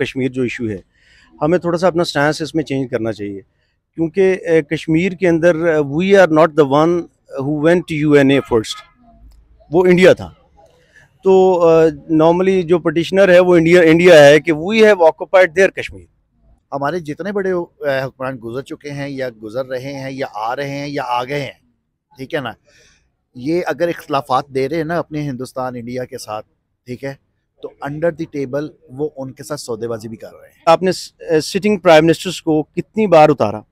कश्मीर जो इशू है हमें थोड़ा सा अपना स्टैंड इसमें चेंज करना चाहिए क्योंकि कश्मीर के अंदर we are not the one who went U N a first वो इंडिया था तो नॉर्मली uh, जो पटिशनर है वो इंडिया इंडिया है कि we have occupied there Kashmir हमारे जितने बड़े हुक्मरान गुजर चुके हैं या गुजर रहे हैं या आ रहे हैं या आ गए हैं ठीक है ना ये अगर इख्लाफात दे रहे हैं ना अपने हिंदुस्तान इंडिया के साथ ठीक है तो अंडर द टेबल वो उनके साथ सौदेबाजी भी कर रहे हैं आपने सिटिंग प्राइम मिनिस्टर्स को कितनी बार उतारा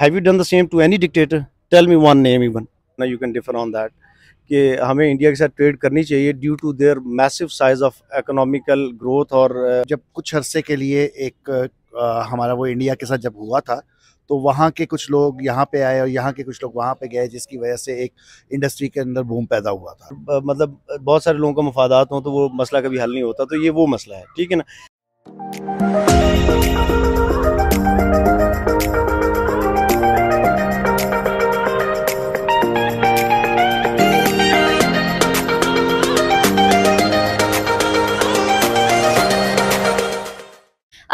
have you done the same to any dictator tell me one name even ना you can differ on that कि हमें इंडिया के साथ ट्रेड करनी चाहिए due to there massive size of economical growth और uh, जब कुछ अरसे के लिए एक आ, uh, हमारा वो इंडिया के साथ जब हुआ था तो वहाँ के कुछ लोग यहाँ पे आए और यहाँ के कुछ लोग वहाँ पे गए जिसकी वजह से एक इंडस्ट्री के अंदर बूम पैदा हुआ था मतलब बहुत सारे लोगों का मफादात हों तो वो मसला कभी हल नहीं होता तो ये वो मसला है ठीक है ना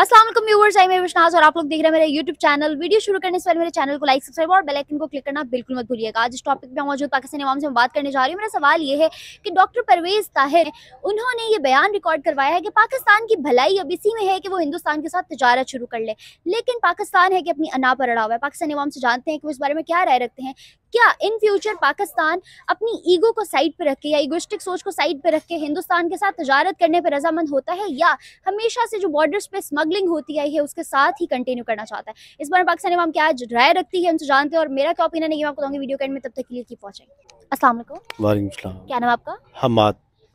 असलम व्यूवर्स आई मैं विश्वास और आप लोग देख रहे हैं मेरे यूट्यूब चैनल वीडियो शुरू करने से पहले मेरे चैनल को लाइक सब्सक्राइब और बेल आइकन को क्लिक करना बिल्कुल मत भूलिएगा आज इस टॉपिक पे मौजूद पाकिस्तानी अवाम से मैं बात करने जा रही हूँ मेरा सवाल ये है कि डॉक्टर परवेज ताहिर उन्होंने ये बयान रिकॉर्ड करवाया है कि पाकिस्तान की भलाई अब इसी में है कि वो हिंदुस्तान के साथ तजारत शुरू कर ले लेकिन पाकिस्तान है कि अपनी अना पर अड़ा हुआ है पाकिस्तानी अवाम से जानते हैं कि वो इस बारे में क्या राय रखते हैं क्या इन फ्यूचर पाकिस्तान अपनी ईगो को साइड पर रखे या ईगोस्टिक सोच को साइड पर रख के हिंदुस्तान के साथ तजारत करने पर रजामंद होता है या हमेशा से जो बॉर्डर्स पे स्मगलिंग होती आई है उसके साथ ही कंटिन्यू करना चाहता है इस बार पाकिस्तान इमाम क्या राय रखती है उनसे जानते हैं और मेरा क्या ओपिनियन है ये मैं आपको वीडियो कैंड में तब तक के लिए की पहुंचेंगे असला क्या नाम आपका हमाद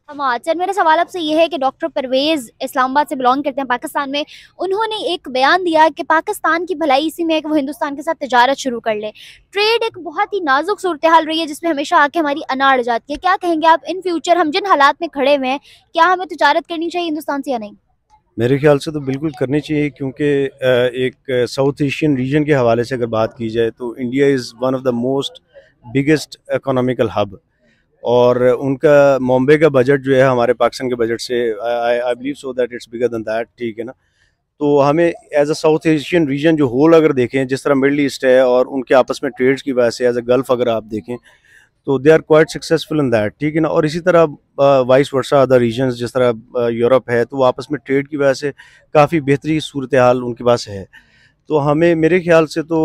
हम हाँ, आचर अच्छा, मेरा सवाल आपसे ये है कि डॉक्टर परवेज इस्लामाबाद से बिलोंग करते हैं पाकिस्तान में उन्होंने एक बयान दिया कि पाकिस्तान की भलाई इसी में है कि वो हिंदुस्तान के साथ तजारत शुरू कर ले ट्रेड एक बहुत ही नाजुक सूरत हाल रही है जिसमें हमेशा आके हमारी अनाड़ जाती है क्या कहेंगे आप इन फ्यूचर हम जिन हालात में खड़े हुए हैं क्या हमें तजारत करनी चाहिए हिंदुस्तान से या नहीं मेरे ख्याल से तो बिल्कुल करनी चाहिए क्योंकि एक साउथ एशियन रीजन के हवाले से अगर बात की जाए तो India is one of the most biggest economical hub और उनका मुंबे का बजट जो है हमारे पाकिस्तान के बजट से I believe so that it's bigger than that ठीक है ना तो हमें as a South Asian region जो होल अगर देखें जिस तरह मिडल ईस्ट है और उनके आपस में ट्रेड्स की वजह से एज अ गल्फ अगर आप देखें तो they are quite successful in that ठीक है ना और इसी तरह वाइस वर्षा अदर रीजन जिस तरह यूरोप uh, है तो वो आपस में ट्रेड की वजह से काफ़ी बेहतरी सूरत हाल उनके पास है तो हमें मेरे ख्याल से तो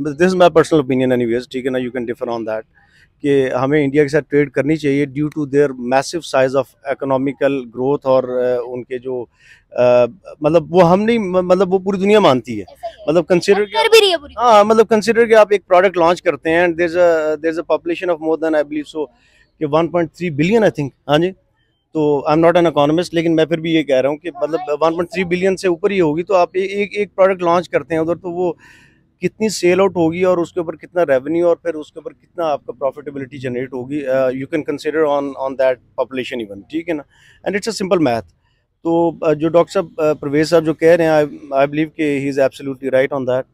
this is my personal opinion any ठीक है ना you can differ on that कि हमें इंडिया के साथ ट्रेड करनी चाहिए due to there massive size of economical growth और उनके जो आ, मतलब वो हम नहीं मतलब वो पूरी दुनिया मानती है मतलब कंसीडर कर भी रही है हाँ मतलब कंसीडर कि आप एक प्रोडक्ट लॉन्च करते हैं and a population of more than I believe so कि 1.3 बिलियन आई थिंक हाँ जी तो I am not an economist लेकिन मैं फिर भी ये कह रहा हूँ कि मतलब 1.3 हाँ, बिलियन तो से ऊपर ही होगी तो आप एक एक प्रोडक्ट लॉन्च करते हैं उधर तो वो कितनी सेल आउट होगी और उसके ऊपर कितना रेवेन्यू और फिर उसके ऊपर कितना आपका प्रॉफिटेबिलिटी जनरेट होगी you can consider on on that population even ठीक है ना and it's a simple math तो uh, जो डॉक्टर साहब uh, साहब जो कह रहे हैं आई बिलीव के he is absolutely right on that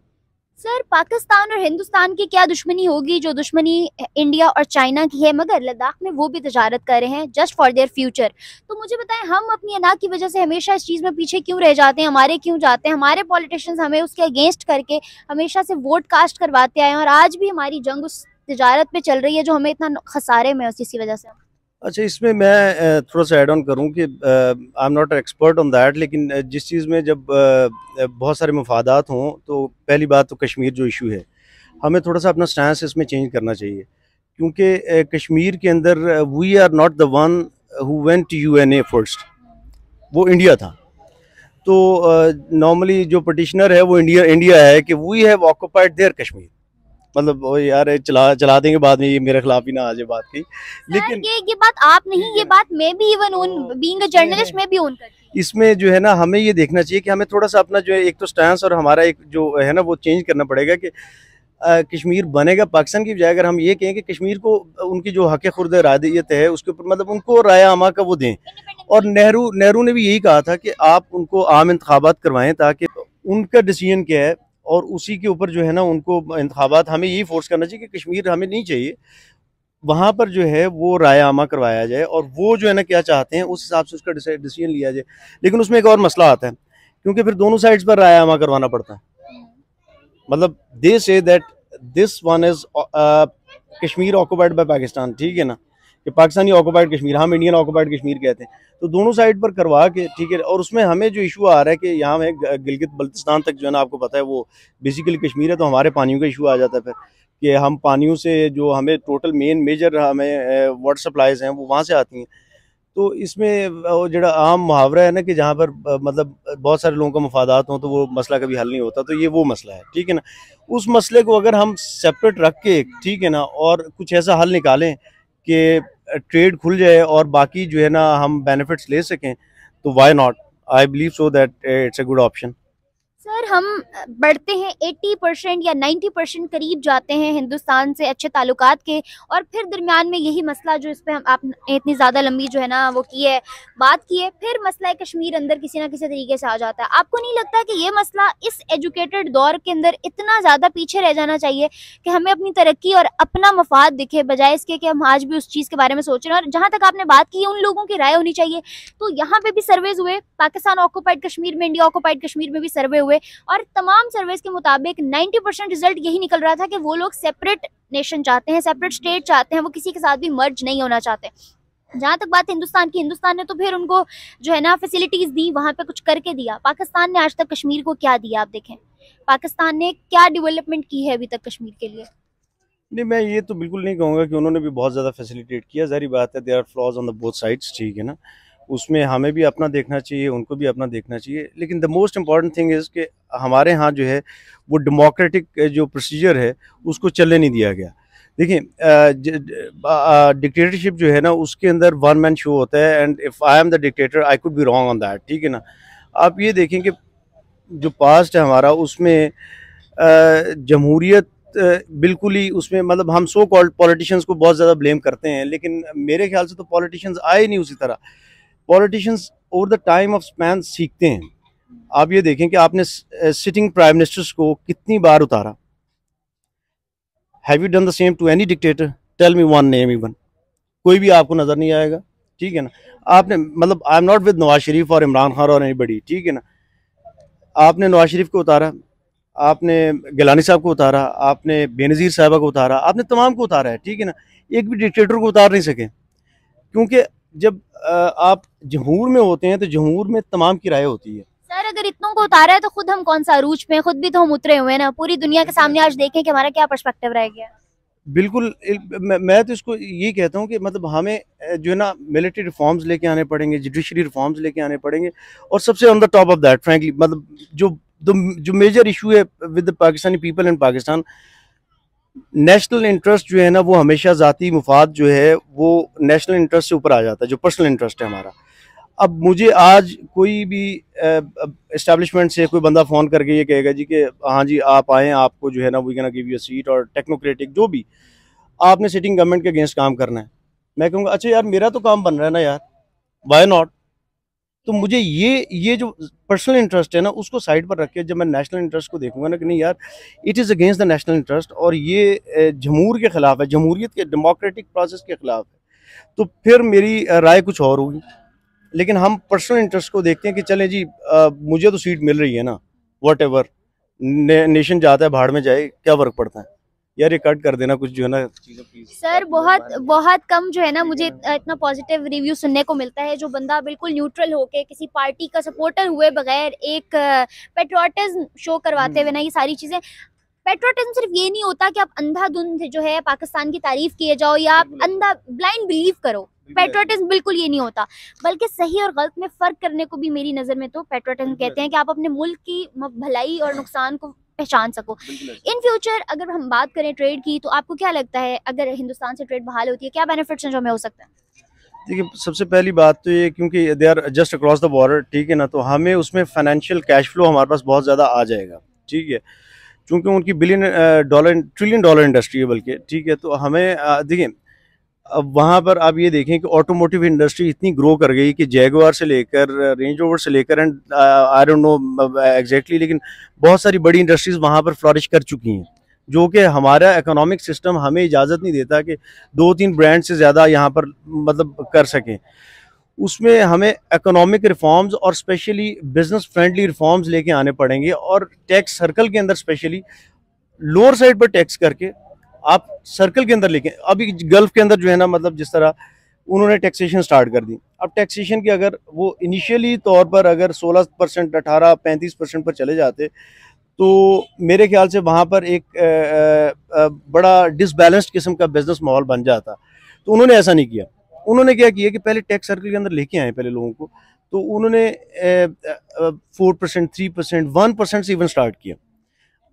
sir Pakistan और हिंदुस्तान की क्या दुश्मनी होगी जो दुश्मनी इंडिया और चाइना की है मगर लद्दाख में वो भी तजारत कर रहे हैं जस्ट फॉर देयर फ्यूचर तो मुझे बताएं हम अपनी अदा की वजह से हमेशा इस चीज़ में पीछे क्यों रह जाते हैं हमारे क्यों जाते हैं हमारे पॉलिटिशियंस हमें उसके अगेंस्ट करके हमेशा से वोट कास्ट करवाते आए हैं और आज भी हमारी जंग उस तजारत पर चल रही है जो हमें इतना खसारे में उसी वजह से अच्छा इसमें मैं थोड़ा सा ऐड ऑन करूं कि I am not expert on that लेकिन जिस चीज़ में जब बहुत सारे मफादात हों तो पहली बात तो कश्मीर जो इशू है हमें थोड़ा सा अपना स्टैंड इसमें चेंज करना चाहिए क्योंकि कश्मीर के अंदर we are not the one who went U N a first वो इंडिया था तो नॉर्मली जो पटिशनर है वो इंडिया इंडिया है कि we have occupied there Kashmir मतलब वो यार चला चला देंगे बाद में ये मेरे खिलाफ ही ना आज बात की लेकिन ये ये बात आप नहीं ये बात मैं भी इवन उन बीइंग अ जर्नलिस्ट मैं भी उन करती इसमें जो है ना हमें ये देखना चाहिए कि हमें थोड़ा सा अपना जो है एक तो स्टैंड और हमारा एक जो है ना वो चेंज करना पड़ेगा कि कश्मीर बनेगा पाकिस्तान की बजाय अगर हम ये कहें कि कश्मीर को उनकी जो हक खुर्द रायत है उसके ऊपर मतलब उनको राय आमा का वो दें और नेहरू नेहरू ने भी यही कहा था कि आप उनको आम इंतबात करवाएं ताकि उनका डिसीजन क्या है और उसी के ऊपर जो है ना उनको इंतबात हमें यही फोर्स करना चाहिए कि कश्मीर हमें नहीं चाहिए वहाँ पर जो है वो राय आमा करवाया जाए और वो जो है ना क्या चाहते हैं उस हिसाब से उसका डिसीजन लिया जाए लेकिन उसमें एक और मसला आता है क्योंकि फिर दोनों साइड्स पर राय आमा करवाना पड़ता है मतलब they say that this one is Kashmir occupied by Pakistan ठीक है ना कि पाकिस्तानी ऑक्यूपाइड कश्मीर हम इंडियन ऑक्यूपाइड कश्मीर कहते हैं तो दोनों साइड पर करवा के ठीक है और उसमें हमें जो इशू आ रहा है कि यहाँ में गिलगित बल्तिस्तान तक जो है ना आपको पता है वो बेसिकली कश्मीर है तो हमारे पानियों का इशू आ जाता है फिर कि हम पानियों से जो हमें टोटल मेन मेजर हमें वाटर सप्लाइज हैं वो वहाँ से आती हैं तो इसमें जो आम मुहावरा है ना कि जहाँ पर मतलब बहुत सारे लोगों का मफादात हों तो वो मसला कभी हल नहीं होता तो ये वो मसला है ठीक है ना उस मसले को अगर हम सेपरेट रख के ठीक है ना और कुछ ऐसा हल निकालें कि ट्रेड खुल जाए और बाकी जो है ना हम बेनिफिट्स ले सकें तो why not I believe so that it's a good option sir हम बढ़ते हैं 80 परसेंट या 90 परसेंट करीब जाते हैं हिंदुस्तान से अच्छे ताल्लुक के और फिर दरमियान में यही मसला जो इस पर हम आप इतनी ज़्यादा लंबी जो है ना वो की है बात की है फिर मसला है कश्मीर अंदर किसी ना किसी तरीके से आ जाता है आपको नहीं लगता कि ये मसला इस एजुकेटेड दौर के अंदर इतना ज़्यादा पीछे रह जाना चाहिए कि हमें अपनी तरक्की और अपना मफाद दिखे बजाय इसके कि हम आज भी उस चीज़ के बारे में सोच रहे हैं और जहाँ तक आपने बात की उन लोगों की राय होनी चाहिए तो यहाँ पर भी सर्वेज हुए पाकिस्तान ऑक्यूपाइड कश्मीर में इंडिया ऑक्यूपाइड कश्मीर में भी सर्वे हुए हुए और तमाम सर्वेस के मुताबिक 90 परसेंट रिजल्ट यही निकल रहा था कि वो लोग सेपरेट नेशन चाहते हैं सेपरेट स्टेट चाहते हैं वो किसी के साथ भी मर्ज नहीं होना चाहते जहाँ तक बात हिंदुस्तान की हिंदुस्तान ने तो फिर उनको जो है ना फैसिलिटीज़ दी वहाँ पे कुछ करके दिया पाकिस्तान ने आज तक कश्मीर को क्या दिया आप देखें पाकिस्तान ने क्या डेवलपमेंट की है अभी तक कश्मीर के लिए नहीं मैं ये तो बिल्कुल नहीं कहूँगा कि उन्होंने भी बहुत ज़्यादा फैसिलिटेट किया जारी बात है they are flaws on the both sides ठीक है ना उसमें हमें भी अपना देखना चाहिए उनको भी अपना देखना चाहिए लेकिन the most important thing is कि हमारे यहाँ जो है वो डेमोक्रेटिक जो प्रोसीजर है उसको चलने नहीं दिया गया देखिए डिक्टेटरशिप जो है ना उसके अंदर वन मैन शो होता है and if I am the dictator I could be wrong on that ठीक है ना आप ये देखें कि जो पास्ट है हमारा उसमें जमहूरीत बिल्कुल ही उसमें मतलब हम सो कॉल्ड पॉलिटिशियंस को बहुत ज़्यादा ब्लेम करते हैं लेकिन मेरे ख्याल से तो पॉलिटिशियंस आए नहीं उसी तरह politicians over the time of span सीखते हैं आप ये देखें कि आपने सिटिंग प्राइम मिनिस्टर्स को कितनी बार उतारा have you done the same to any dictator tell me one name even कोई भी आपको नज़र नहीं आएगा ठीक है ना आपने मतलब I am not with Nawaz Sharif और इमरान खान और एनी ठीक है ना आपने नवाज शरीफ को उतारा आपने गिलानी साहब को उतारा आपने बेनज़ीर साहबा को उतारा आपने तमाम को उतारा है ठीक है ना एक भी डिक्टेटर को उतार नहीं सके क्योंकि जब आप जमहूर में होते हैं तो जमहूर में तमाम किराए होती है सर अगर इतनों को उतारा है तो खुद हम कौन सा अरूज पे खुद भी तो हम उतरे हुए हैं ना पूरी दुनिया के सामने आज देखें कि हमारा क्या पर्सपेक्टिव रह गया बिल्कुल मैं तो इसको ये कहता हूँ कि मतलब हमें जो है ना मिलिट्री रिफॉर्म्स लेके आने पड़ेंगे जुडिशरी रिफॉर्म्स लेके आने पड़ेंगे और सबसे on the top of that frankly मतलब जो जो मेजर इशू है with Pakistani people in Pakistan national interest जो है ना वो हमेशा ज़ाती मुफाद जो है वो नेशनल इंटरेस्ट से ऊपर आ जाता है जो पर्सनल इंटरेस्ट है हमारा अब मुझे आज कोई भी इस्टेब्लिशमेंट से कोई बंदा फ़ोन करके ये कहेगा जी कि हाँ जी आप आएँ आपको जो है ना we can give you seat और टेक्नोक्रेटिक जो भी आपने सिटिंग गवर्नमेंट के अगेंस्ट काम करना है मैं कहूँगा अच्छा यार मेरा तो काम बन रहा है ना यार वाई नॉट तो मुझे ये ये जो पर्सनल इंटरेस्ट है ना उसको साइड पर रख के जब मैं नेशनल इंटरेस्ट को देखूंगा ना कि नहीं यार it is against the national interest और ये जमूर के ख़िलाफ़ है जमहूरीत के डेमोक्रेटिक प्रोसेस के ख़िलाफ़ है तो फिर मेरी राय कुछ और होगी लेकिन हम पर्सनल इंटरेस्ट को देखते हैं कि चले जी आ, मुझे तो सीट मिल रही है ना वट एवर ने, नेशन जाता है भाड़ में जाए क्या वर्क पड़ता है यार ये कट कर देना कुछ जो है ना सर बहुत बहुत कम जो है ना मुझे हाँ। इतना पॉजिटिव रिव्यू सुनने को मिलता है जो बंदा बिल्कुल न्यूट्रल होके किसी पार्टी का सपोर्टर हुए बगैर एक पेट्रोटिज्म शो करवाते हुए हम्म। ना ये सारी चीजें पेट्रोटिज्म सिर्फ ये नहीं होता कि आप अंधाधुंध जो है पाकिस्तान की तारीफ किए जाओ या आप अंधा ब्लाइंड बिलीव करो पेट्रोटिज्म बिल्कुल ये नहीं होता बल्कि सही और गलत में फर्क करने को भी मेरी नज़र में तो पेट्रोटिज्म कहते हैं कि आप अपने मुल्क की भलाई और नुकसान को पहचान सको इन फ्यूचर अगर हम बात करें ट्रेड की तो आपको क्या लगता है अगर हिंदुस्तान से ट्रेड बहाल होती है क्या बेनिफिट्स हैं जो हमें हो सकते हैं देखिए सबसे पहली बात तो ये क्योंकि they are just across the border ठीक है ना तो हमें उसमें फाइनेंशियल कैश फ्लो हमारे पास बहुत ज़्यादा आ जाएगा ठीक है क्योंकि उनकी billion dollar trillion dollar industry है बल्कि ठीक है तो हमें देखिए अब वहाँ पर आप ये देखें कि ऑटोमोटिव इंडस्ट्री इतनी ग्रो कर गई कि जैगवार से लेकर रेंज ओवर से लेकर and I don't know exactly लेकिन बहुत सारी बड़ी इंडस्ट्रीज़ वहाँ पर फ्लॉरिश कर चुकी हैं जो कि हमारा इकोनॉमिक सिस्टम हमें इजाज़त नहीं देता कि दो तीन ब्रांड से ज़्यादा यहाँ पर मतलब कर सकें उसमें हमें इकोनॉमिक रिफॉर्म्स और स्पेशली बिजनेस फ्रेंडली रिफॉर्म्स लेके आने पड़ेंगे और टैक्स सर्कल के अंदर स्पेशली लोअर साइड पर टैक्स करके आप सर्कल के अंदर लेके अभी गल्फ के अंदर जो है ना मतलब जिस तरह उन्होंने टैक्सेशन स्टार्ट कर दी अब टैक्सेशन की अगर वो इनिशियली तौर पर अगर 16 परसेंट अठारह पैंतीस परसेंट पर चले जाते तो मेरे ख्याल से वहाँ पर एक आ, आ, बड़ा डिसबैलेंस्ड किस्म का बिजनेस माहौल बन जाता तो उन्होंने ऐसा नहीं किया उन्होंने क्या किया कि पहले टैक्स सर्कल के अंदर लेके आए पहले लोगों को तो उन्होंने four percent three percent one percent से इवन स्टार्ट किया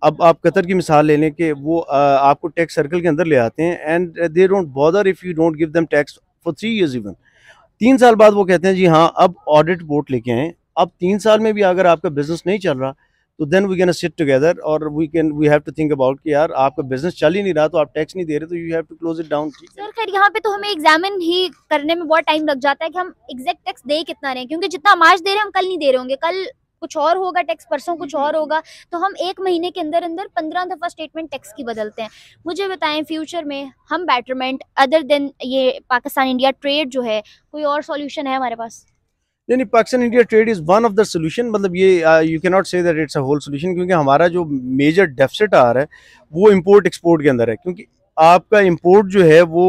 अब आप कतर की मिसाल ले लें कि वो आपको टैक्स सर्कल के अंदर ले आते हैं and they don't bother if you don't give them tax for three years even तीन साल बाद वो कहते हैं जी हाँ अब ऑडिट रिपोर्ट लेके आएँ अब तीन साल में भी अगर आपका बिजनेस नहीं चल रहा तो then we can sit together और we can we have to think about कि यार आपका बिजनेस चल ही नहीं रहा तो आप टैक्स नहीं दे रहे तो you have to close it down sir खैर यहाँ पे तो हमें एग्जामिन ही करने में बहुत टाइम लग जाता है कि हम एग्जैक्ट टैक्स दे कितना रहे क्योंकि जितना मार्च दे रहे हैं हम कल नहीं दे रहे होंगे कल कुछ और होगा टैक्स परसों कुछ और होगा तो हम एक महीने के अंदर अंदर पंद्रह दफ़ा स्टेटमेंट टैक्स की बदलते हैं मुझे बताएं फ्यूचर में हम बेटरमेंट अदर देन ये पाकिस्तान इंडिया ट्रेड जो है कोई और सोल्यूशन है हमारे पास नहीं नहीं Pakistan India trade is one of the solution मतलब ये you can not say that it's a whole solution क्योंकि हमारा जो मेजर डेफिसिट आ रहा है वो इंपोर्ट एक्सपोर्ट के अंदर है क्योंकि आपका इंपोर्ट जो है वो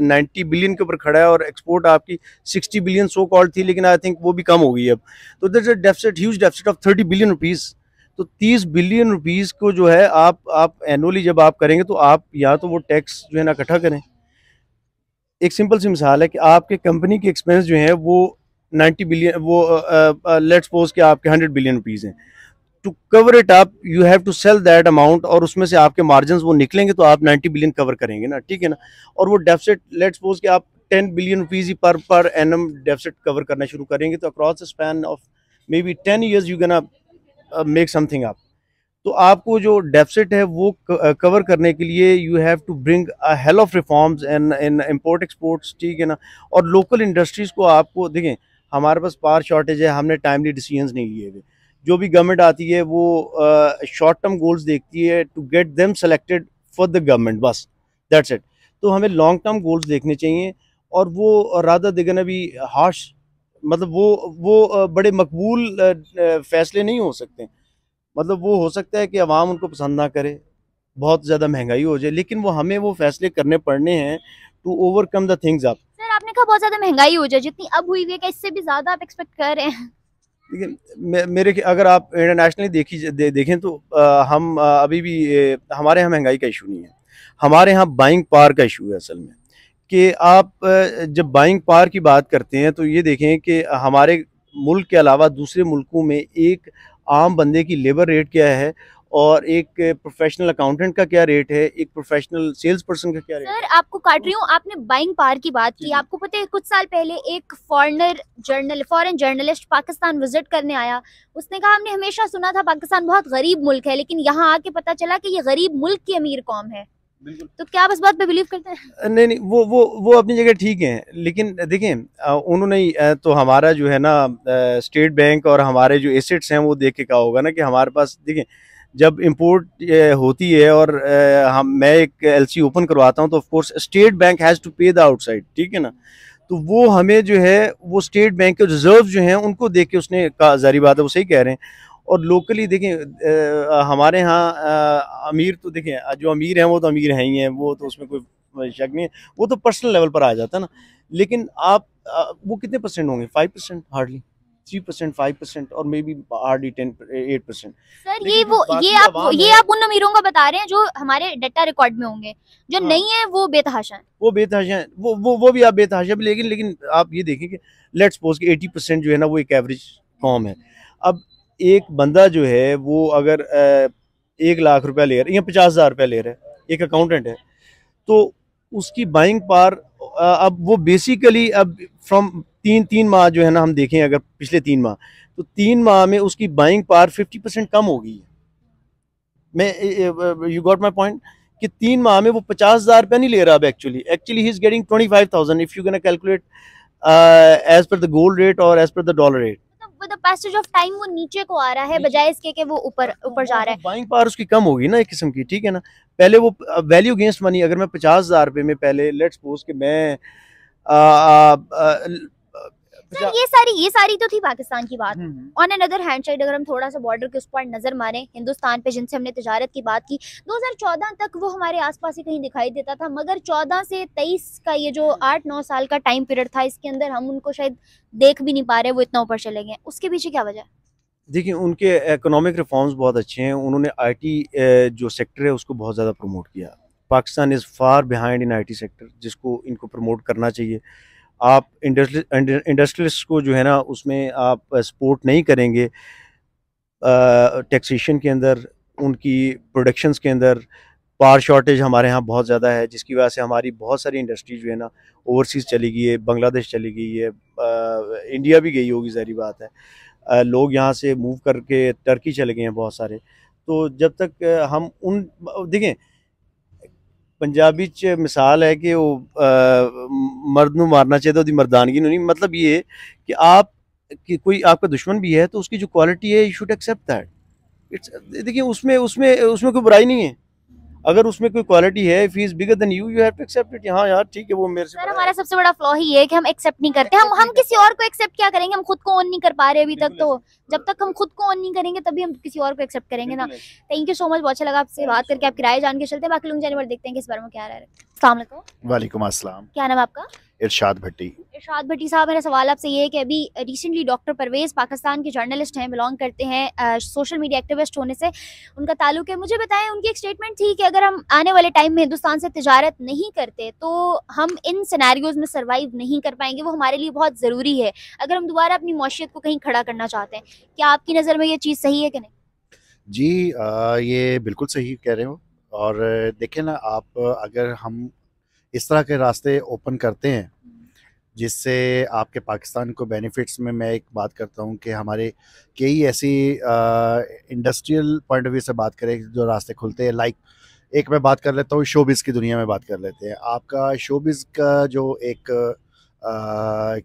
नाइन्टी बिलियन के ऊपर खड़ा है और एक्सपोर्ट आपकी सिक्सटी बिलियन सो कॉल्ड थी लेकिन आई थिंक वो भी कम हो गई अब तो दर deficit huge deficit of thirty billion rupees तो तीस बिलियन रुपीज़ को जो है आप आप एनुअली जब आप करेंगे तो आप या तो वो टैक्स जो है ना इकट्ठा करें एक सिंपल सी मिसाल है कि आपके कंपनी के एक्सपेंस जो है वो नाइन्टी बिलियन वो लेट्स सपोज के आपके हंड्रेड बिलियन रुपीज़ हैं to cover it up you have to sell that amount और उसमें से आपके मार्जिन वो निकलेंगे तो आप 90 बिलियन कवर करेंगे ना ठीक है ना और वो डेफिसिट लेट सपोज कि आप 10 बिलियन रुपीज ही पर पर एन एम डेफिसिट कवर करना शुरू करेंगे तो across the span of maybe ten years you can make something आप तो आपको जो डेफिसिट है वो कवर uh, करने के लिए you have to bring a hell of reforms and in import exports ठीक है ना और लोकल इंडस्ट्रीज़ को आपको देखें हमारे पास पावर शॉर्टेज है हमने टाइमली डिसीजंस नहीं लिए हुए जो भी गवर्नमेंट आती है वो शॉर्ट टर्म गोल्स देखती है to get them selected for the government बस दैट्स इट तो हमें लॉन्ग टर्म गोल्स देखने चाहिए और वो राधा दिगन अभी हार्श मतलब वो वो बड़े मकबूल फैसले नहीं हो सकते मतलब वो हो सकता है कि आवाम उनको पसंद ना करे बहुत ज़्यादा महंगाई हो जाए लेकिन वो हमें वो फैसले करने पड़ने हैं टू ओवरकम द थिंग्स आप सर आपने कहा बहुत ज़्यादा महंगाई हो जाए जितनी अब हुई हुई है कि इससे भी ज़्यादा आप एक्सपेक्ट कर रहे हैं देखिए मेरे अगर आप इंटरनेशनली देखी दे, देखें तो आ, हम आ, अभी भी हमारे यहाँ महंगाई का इशू नहीं है हमारे यहाँ बाइंग पार का इशू है असल में कि आप जब बाइंग पार की बात करते हैं तो ये देखें कि हमारे मुल्क के अलावा दूसरे मुल्कों में एक आम बंदे की लेबर रेट क्या है और एक प्रोफेशनल अकाउंटेंट का क्या रेट है एक प्रोफेशनल सेल्स पर्सन का क्या रेट सर आपको काट रही हूँ आपने बाइंग पावर की बात की आपको पता है कुछ साल पहले एक foreigner journal foreign journalist Pakistan visit करने आया उसने कहा हमने हमेशा सुना था पाकिस्तान बहुत गरीब मुल्क है लेकिन यहाँ आके पता चला कि ये गरीब मुल्क की अमीर कौम है तो क्या आप इस बात पे बिलीव करते हैं नहीं नहीं वो वो वो अपनी जगह ठीक है लेकिन देखें उन्होंने तो हमारा जो है ना स्टेट बैंक और हमारे जो एसेट्स हैं वो देख के कहा होगा ना कि हमारे पास देखें जब इम्पोर्ट होती है और हम मैं एक एलसी ओपन करवाता हूँ तो of course state bank has to pay the outside ठीक है ना तो वो हमें जो है वो स्टेट बैंक के रिजर्व जो हैं उनको देख के उसने कहा जारी बात है वो सही कह रहे हैं और लोकली देखें आ, हमारे यहाँ अमीर तो देखें जो अमीर हैं वो तो अमीर हैं ही हैं वो तो उसमें कोई शक नहीं है वो तो पर्सनल लेवल पर आ जाता है ना लेकिन आप आ, वो कितने परसेंट होंगे five percent hardly three percent five percent और maybe hardly ten eight percent sir ये वो ये आप ये आप उन अमीरों का बता रहे हैं जो हमारे डेटा रिकॉर्ड में होंगे जो हाँ, नहीं है वो बेतहाशा है वो बेतहाशा है वो वो वो भी आप बेतहाशा भी लेकिन लेकिन आप ये देखें कि लेट्स सपोज कि एटी परसेंट जो है ना वो एक एवरेज कॉम है अब एक बंदा जो है वो अगर एक लाख रुपया ले रहा है या पचास हज़ार रुपया ले रहा है एक अकाउंटेंट है तो उसकी बाइंग पार अब वो बेसिकली अब फ्रॉम तीन तीन माह जो है ना हम देखें अगर पिछले तीन माह तो तीन माह में उसकी बाइंग पावर फिफ्टी परसेंट कम हो गई है मैं यू गॉट माय पॉइंट कि तीन माह में वो पचास हज़ार रुपया नहीं ले रहा अब actually actually he is getting twenty five thousand if you can calculate as per the gold rate और as per the dollar rate पचास हज़ार रुपये में पहले लेट्स सपोज मैं uh, uh, uh, सर ये सारी ये सारी तो थी पाकिस्तान की बात on another hand side अगर हम थोड़ा सा बॉर्डर के उस पर नजर मारें हिंदुस्तान पे जिनसे हमने तजारत की बात की 2014 तक वो हमारे आसपास ही कहीं दिखाई देता था मगर 14 से 23 का ये जो 8-9 साल का टाइम पीरियड था इसके अंदर हम उनको शायद देख भी नहीं पा रहे वो इतना ऊपर चले गए उसके पीछे क्या वजह देखिए उनके इकोनॉमिक रिफॉर्म्स बहुत अच्छे हैं उन्होंने आई जो सेक्टर है उसको बहुत ज़्यादा प्रमोट किया Pakistan is far behind in IT sector जिसको इनको प्रमोट करना चाहिए आप इंडस्ट्रियलिस्ट को जो है ना उसमें आप सपोर्ट नहीं करेंगे टैक्सीशन के अंदर उनकी प्रोडक्शंस के अंदर पार शॉर्टेज हमारे यहाँ बहुत ज़्यादा है जिसकी वजह से हमारी बहुत सारी इंडस्ट्री जो है ना ओवरसीज़ चली गई है बांग्लादेश चली गई है आ, इंडिया भी गई होगी ज़ारी बात है आ, लोग यहाँ से मूव करके टर्की चले गए हैं बहुत सारे तो जब तक हम उन देखें पंजाबी च मिसाल है कि वो मर्द न मारना चाहिए उसकी मरदानगी नहीं मतलब ये कि आप कि कोई आपका दुश्मन भी है तो उसकी जो क्वालिटी है you should accept that it's देखिए उसमें उसमें उसमें कोई बुराई नहीं है अगर उसमें कोई क्वालिटी है if is bigger than you you have to accept it हां यार ठीक है वो मेरे से सर हमारा सबसे बड़ा फ्लॉ ही है कि हम एक्सेप्ट नहीं करते हम हम किसी और को एक्सेप्ट क्या करेंगे हम खुद को ओन नहीं कर पा रहे अभी तक तो जब तक हम खुद को ओन नहीं करेंगे तभी हम किसी और को एक्सेप्ट करेंगे ना थैंक यू सो मच बहुत अच्छा लगा आपसे बात करके आप किराए जान के चलते हैं बाकी लोग जाने पर देखते हैं किस बारे में क्या रहा है अस्सलाम वालेकुम अस्सलाम क्या नाम आपका इरशाद भट्टी इरशाद भट्टी साहब मेरा सवाल आपसे ये है कि अभी रिसेंटली डॉक्टर परवेज पाकिस्तान के जर्नलिस्ट हैं बिलोंग करते हैं आ, सोशल मीडिया एक्टिविस्ट होने से उनका ताल्लुक है मुझे बताएं उनकी एक स्टेटमेंट थी कि अगर हम आने वाले टाइम में हिंदुस्तान से तजारत नहीं करते तो हम इन सिनारीज में सर्वाइव नहीं कर पाएंगे वो हमारे लिए बहुत ज़रूरी है अगर हम दोबारा अपनी मौशियत को कहीं खड़ा करना चाहते हैं क्या आपकी नज़र में ये चीज़ सही है कि नहीं जी आ, ये बिल्कुल सही कह रहे हो और देखें ना आप अगर हम इस तरह के रास्ते ओपन करते हैं जिससे आपके पाकिस्तान को बेनिफिट्स में मैं एक बात करता हूँ कि हमारे कई ऐसी इंडस्ट्रियल पॉइंट ऑफ व्यू से बात करें जो रास्ते खुलते हैं लाइक एक मैं बात कर लेता हूँ शोबिज़ की दुनिया में बात कर लेते हैं आपका शोबिज़ का जो एक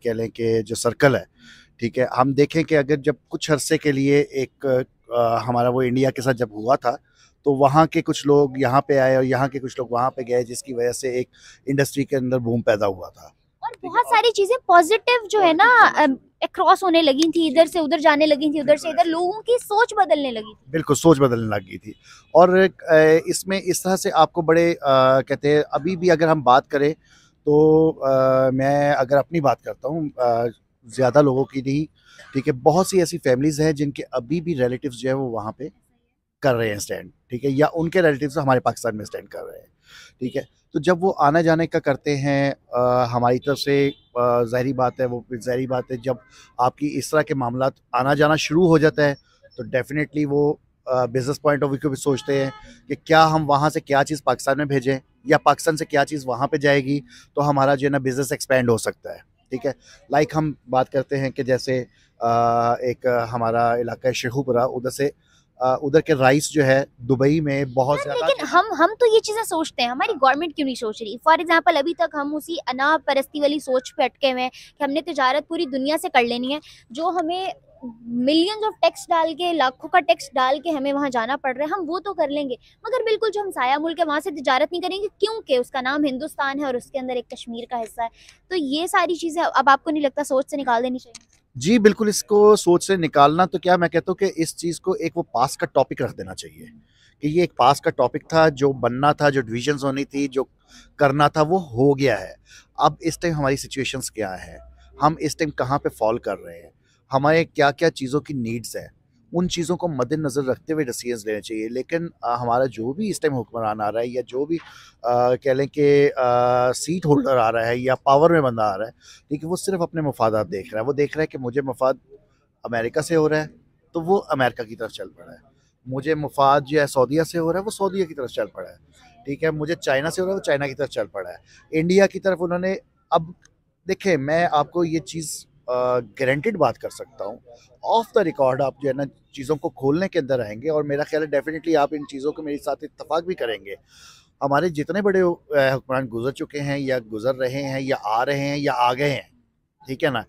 कह लें कि जो सर्कल है ठीक है हम देखें कि अगर जब कुछ अरसे के लिए एक आ, हमारा वो इंडिया के साथ जब हुआ था तो वहाँ के कुछ लोग यहाँ पे आए और यहाँ के कुछ लोग वहाँ पे गए जिसकी वजह से एक इंडस्ट्री के अंदर बूम पैदा हुआ था और बहुत सारी चीजें पॉजिटिव जो है ना क्रॉस होने लगी थी इधर से उधर जाने लगी थी उधर से इधर लोगों की सोच बदलने लगी थी बिल्कुल सोच बदलने लगी थी और इसमें इस तरह से आपको बड़े आ, कहते हैं अभी भी अगर हम बात करें तो आ, मैं अगर अपनी बात करता हूँ ज़्यादा लोगों की नहीं ठीक है बहुत सी ऐसी फैमिलीज़ हैं जिनके अभी भी रिलेटिव्स जो है वो वहाँ पे कर रहे हैं स्टैंड ठीक है या उनके रिलेटिव हमारे पाकिस्तान में स्टैंड कर रहे हैं ठीक है तो जब वो आने जाने का करते हैं आ, हमारी तरफ से ज़ाहरी बात है वो ज़ाहरी बात है जब आपकी इस तरह के मामला आना जाना शुरू हो जाता है तो डेफिनेटली वो बिज़नेस पॉइंट ऑफ व्यू को भी सोचते हैं कि क्या हम वहाँ से क्या चीज़ पाकिस्तान में भेजें या पाकिस्तान से क्या चीज़ वहाँ पे जाएगी तो हमारा जो है ना बिज़नेस एक्सपेंड हो सकता है ठीक है लाइक हम बात करते हैं कि जैसे आ, एक हमारा इलाका है शेखुपुरा उधर से उधर के राइस जो है दुबई में बहुत हाँ, ज्यादा लेकिन हम हम तो ये चीजें सोचते हैं हमारी गवर्नमेंट क्यों नहीं सोच रही फॉर एग्जाम्पल अभी तक हम उसी अना परस्ती वाली सोच पे अटके हुए हैं कि हमने तजारत पूरी दुनिया से कर लेनी है जो हमें मिलियंस ऑफ टैक्स डाल के लाखों का टैक्स डाल के हमें वहाँ जाना पड़ रहा है हम वो तो कर लेंगे मगर बिल्कुल जो हम साया मुल्क है वहाँ से तजारत नहीं करेंगे क्योंकि उसका नाम हिंदुस्तान है और उसके अंदर एक कश्मीर का हिस्सा है तो ये सारी चीज़ें अब आपको नहीं लगता सोच से निकाल देनी चाहिए जी बिल्कुल इसको सोच से निकालना तो क्या मैं कहता हूँ कि इस चीज़ को एक वो पास का टॉपिक रख देना चाहिए कि ये एक पास का टॉपिक था जो बनना था जो डिविजन्स होनी थी जो करना था वो हो गया है अब इस टाइम हमारी सिचुएशंस क्या है हम इस टाइम कहाँ पे फॉल कर रहे हैं हमारे क्या क्या चीज़ों की नीड्स है उन चीज़ों को मद्देनज़र रखते हुए डिसीजन लेने चाहिए लेकिन आ, हमारा जो भी इस टाइम हुक्मरान आ रहा है या जो भी कह लें कि सीट होल्डर आ रहा है या पावर में बंदा आ रहा है लेकिन वो सिर्फ अपने मफादात देख रहा है वो देख रहा है कि मुझे मफाद अमेरिका से हो रहा है तो वो अमेरिका की तरफ चल पड़ा है मुझे मफाद जो है सऊदीया से हो रहा है वो सऊदीया की तरफ चल पड़ा है ठीक है मुझे चाइना से हो रहा है वो चाइना की तरफ चल पड़ा है इंडिया की तरफ उन्होंने अब देखें मैं आपको ये चीज़ गारंटेड बात कर सकता हूँ ऑफ द रिकॉर्ड आप जो है ना चीज़ों को खोलने के अंदर आएंगे और मेरा ख्याल है डेफिनेटली आप इन चीज़ों के मेरे साथ इतफाक़ भी करेंगे हमारे जितने बड़े हुक्मरान गुजर चुके हैं या गुजर रहे हैं या आ रहे हैं या आ गए हैं ठीक है ना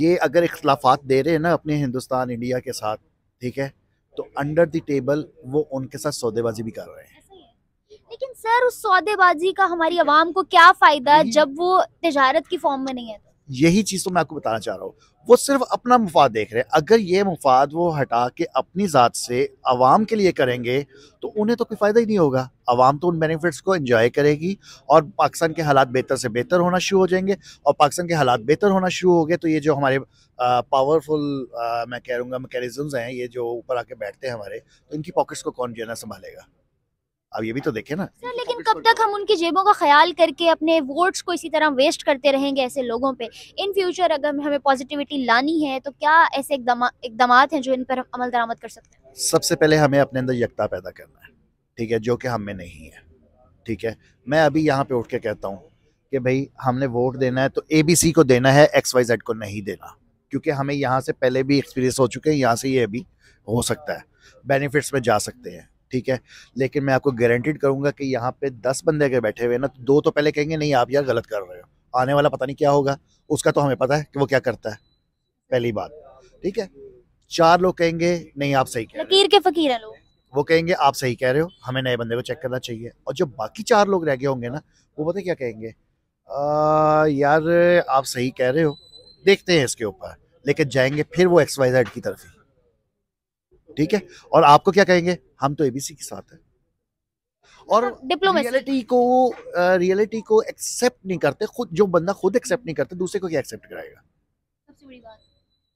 ये अगर इख्लाफात दे रहे हैं ना अपने हिंदुस्तान इंडिया के साथ ठीक है तो अंडर द टेबल वो उनके साथ सौदेबाजी भी कर रहे हैं लेकिन सर उस सौदेबाजी का हमारी आवाम को क्या फ़ायदा जब वो तजारत की फॉर्म में नहीं है यही चीज़ तो मैं आपको बताना चाह रहा हूँ वो सिर्फ अपना मुफाद देख रहे हैं अगर ये मुफाद वो हटा के अपनी ज़ात से आवाम के लिए करेंगे तो उन्हें तो कोई फ़ायदा ही नहीं होगा आवाम तो उन बेनिफिट्स को इन्जॉय करेगी और पाकिस्तान के हालात बेहतर से बेहतर होना शुरू हो जाएंगे और पाकिस्तान के हालात बेहतर होना शुरू हो गए तो ये जो हमारे पावरफुल मैं कह रूँगा मैकेनिज़म्स हैं ये जो ऊपर आके बैठते हैं हमारे तो इनकी पॉकेट्स को कौन जो है ना संभालेगा अब ये भी तो देखे ना सर लेकिन कब तक हम उनकी जेबों का ख्याल करके अपने वोट्स को इसी तरह वेस्ट करते रहेंगे ऐसे लोगों पे इन फ्यूचर अगर हमें पॉजिटिविटी लानी है तो क्या ऐसे इकदाम हैं जो इन पर हम अमल दरामद कर सकते हैं सबसे पहले हमें अपने अंदर यकता पैदा करना है ठीक है जो कि हमें नहीं है ठीक है मैं अभी यहाँ पे उठ के कहता हूँ कि भाई हमने वोट देना है तो ए बी सी को देना है एक्स वाई जेड को नहीं देना क्योंकि हमें यहाँ से पहले भी एक्सपीरियंस हो चुके हैं यहाँ से ये अभी हो सकता है बेनिफिट्स में जा सकते हैं ठीक है लेकिन मैं आपको गारंटीड करूँगा कि यहाँ पे दस बंदे अगर बैठे हुए ना तो दो तो पहले कहेंगे नहीं आप यार गलत कर रहे हो आने वाला पता नहीं क्या होगा उसका तो हमें पता है कि वो क्या करता है पहली बात ठीक है चार लोग कहेंगे नहीं आप सही कह रहे हो के फकीर है लोग वो कहेंगे आप सही कह रहे हो हमें नए बंदे को चेक करना चाहिए और जो बाकी चार लोग रह गए होंगे ना वो पता क्या कहेंगे यार आप सही कह रहे हो देखते हैं इसके ऊपर लेकिन जाएंगे फिर वो एक्स वाई जेड की तरफ ही ठीक है और आपको क्या कहेंगे हम तो एबीसी के साथ हैं और रियलिटी हाँ, को रियलिटी को एक्सेप्ट नहीं करते खुद जो बंदा खुद एक्सेप्ट नहीं करते दूसरे को क्या एक्सेप्ट कराएगा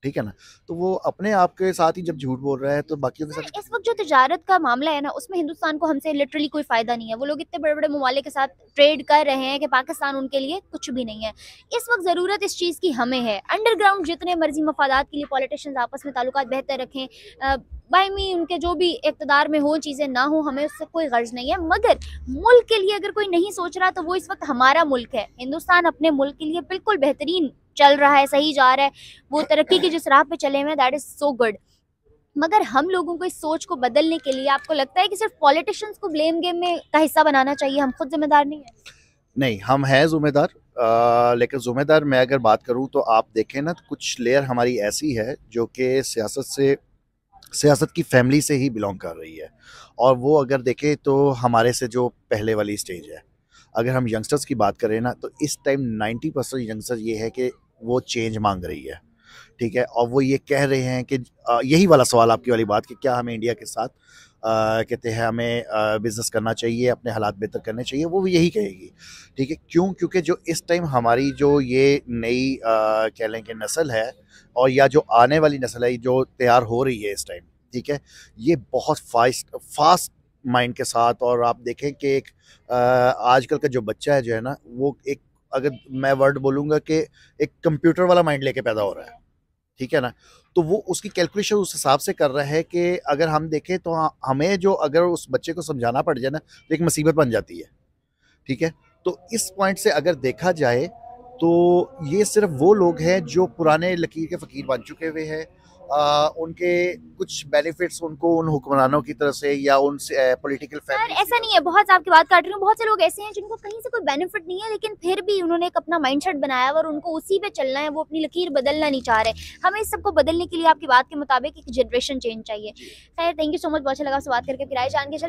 ठीक है ना तो वो अपने आप के साथ ही जब झूठ बोल रहा है तो बाकियों के साथ इस वक्त जो तजारत का मामला है ना उसमें हिंदुस्तान को हमसे लिटरली कोई फायदा नहीं है वो लोग इतने बड़े बड़े ममालिक के साथ ट्रेड कर रहे हैं कि पाकिस्तान उनके लिए कुछ भी नहीं है इस वक्त ज़रूरत इस चीज़ की हमें है अंडरग्राउंड जितने मर्जी मफादात के लिए पॉलिटिशन आपस में ताल्लुक बेहतर रखें बाई मी उनके जो भी इकतदार में हो चीज़ें ना हो हमें उससे कोई गर्ज नहीं है मगर मुल्क के लिए अगर कोई नहीं सोच रहा तो वो इस वक्त हमारा मुल्क है हिंदुस्तान अपने मुल्क के लिए बिल्कुल बेहतरीन चल रहा है सही जा रहा है वो तरक्की की जिस राह पे चले हुए दैट इज़ सो गुड मगर हम लोगों को इस सोच को बदलने के लिए आपको लगता है कि सिर्फ पॉलिटिशियंस को ब्लेम गेम में का हिस्सा बनाना चाहिए हम खुद जिम्मेदार नहीं है नहीं हम हैं ज़िम्मेदार लेकिन ज़िम्मेदार मैं अगर बात करूं तो आप देखें ना तो कुछ लेयर हमारी ऐसी है जो कि सियासत से सियासत की फैमिली से ही बिलोंग कर रही है और वो अगर देखें तो हमारे से जो पहले वाली स्टेज है अगर हम यंगस्टर्स की बात करें ना तो इस टाइम 90 परसेंट यंगस्टर ये है कि वो चेंज मांग रही है ठीक है और वो ये कह रहे हैं कि यही वाला सवाल आपकी वाली बात कि क्या हमें इंडिया के साथ कहते हैं हमें बिज़नेस करना चाहिए अपने हालात बेहतर करने चाहिए वो भी यही कहेगी ठीक है क्यों क्योंकि जो इस टाइम हमारी जो ये नई कह लें कि नस्ल है और या जो आने वाली नस्ल है जो तैयार हो रही है इस टाइम ठीक है ये बहुत फास्ट फास्ट माइंड के साथ और आप देखें कि एक आजकल का जो बच्चा है जो है ना वो एक अगर मैं वर्ड बोलूँगा कि एक कंप्यूटर वाला माइंड लेके पैदा हो रहा है ठीक है ना तो वो उसकी कैलकुलेशन उस हिसाब से कर रहा है कि अगर हम देखें तो हाँ, हमें जो अगर उस बच्चे को समझाना पड़ जाए ना तो एक मुसीबत बन जाती है ठीक है तो इस पॉइंट से अगर देखा जाए तो ये सिर्फ वो लोग हैं जो पुराने लकीर के फ़कीर बन चुके हुए हैं आ, उनके कुछ बेनिफिट्स उनको उन हुक्मरानों की तरफ से या उन पॉलिटिकल सर ऐसा नहीं है बहुत आपकी बात काट रही हूँ बहुत से लोग ऐसे हैं जिनको कहीं से कोई बेनिफिट नहीं है लेकिन फिर भी उन्होंने एक अपना माइंडसेट बनाया और उनको उसी पे चलना है वो अपनी लकीर बदलना नहीं चाह रहे हमें इस सबको बदलने के लिए आपकी बात के मुताबिक एक जनरेशन चेंज चाहिए खैर थैंक यू सो मच बहुत अच्छा लगा आपसे बात करके किराए जान के